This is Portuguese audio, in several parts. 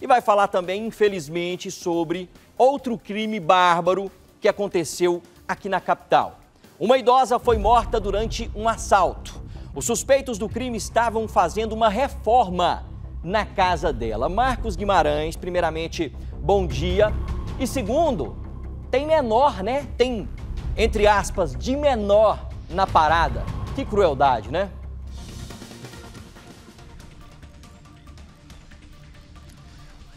E vai falar também, infelizmente, sobre outro crime bárbaro que aconteceu aqui na capital. Uma idosa foi morta durante um assalto. Os suspeitos do crime estavam fazendo uma reforma na casa dela. Marcos Guimarães, primeiramente, bom dia. E segundo, tem menor, né? Tem, entre aspas, de menor na parada. Que crueldade, né?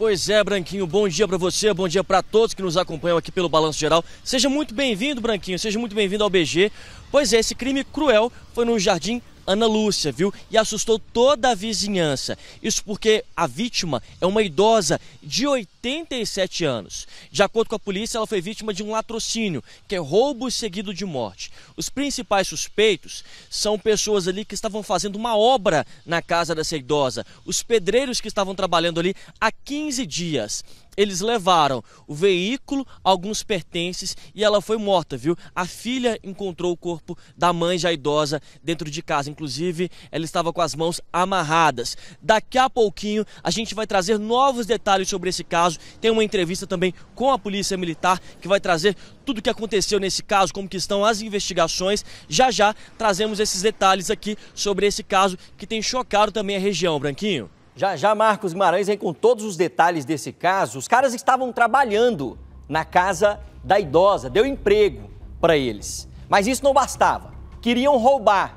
Pois é, Branquinho, bom dia para você, bom dia para todos que nos acompanham aqui pelo Balanço Geral. Seja muito bem-vindo, Branquinho, seja muito bem-vindo ao BG. Pois é, esse crime cruel foi no Jardim Ana Lúcia, viu? E assustou toda a vizinhança. Isso porque a vítima é uma idosa de 87 anos. De acordo com a polícia, ela foi vítima de um latrocínio, que é roubo seguido de morte. Os principais suspeitos são pessoas ali que estavam fazendo uma obra na casa dessa idosa, os pedreiros que estavam trabalhando ali há 15 dias eles levaram o veículo, alguns pertences e ela foi morta, viu? A filha encontrou o corpo da mãe já idosa dentro de casa. Inclusive, ela estava com as mãos amarradas. Daqui a pouquinho a gente vai trazer novos detalhes sobre esse caso. Tem uma entrevista também com a Polícia Militar que vai trazer tudo o que aconteceu nesse caso, como que estão as investigações. Já já trazemos esses detalhes aqui sobre esse caso que tem chocado também a região, Branquinho. Já já Marcos Guimarães vem com todos os detalhes desse caso. Os caras estavam trabalhando na casa da idosa, deu emprego para eles. Mas isso não bastava. Queriam roubar.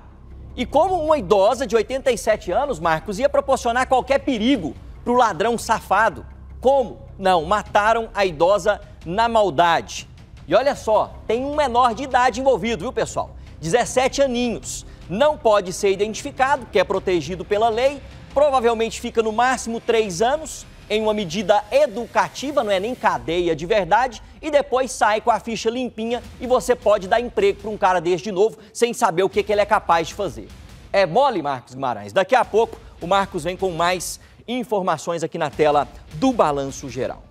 E como uma idosa de 87 anos, Marcos, ia proporcionar qualquer perigo para o ladrão safado? Como? Não, mataram a idosa na maldade. E olha só, tem um menor de idade envolvido, viu, pessoal? 17 aninhos não pode ser identificado, que é protegido pela lei, provavelmente fica no máximo três anos em uma medida educativa, não é nem cadeia de verdade, e depois sai com a ficha limpinha e você pode dar emprego para um cara desse de novo sem saber o que, que ele é capaz de fazer. É mole, Marcos Guimarães? Daqui a pouco o Marcos vem com mais informações aqui na tela do Balanço Geral.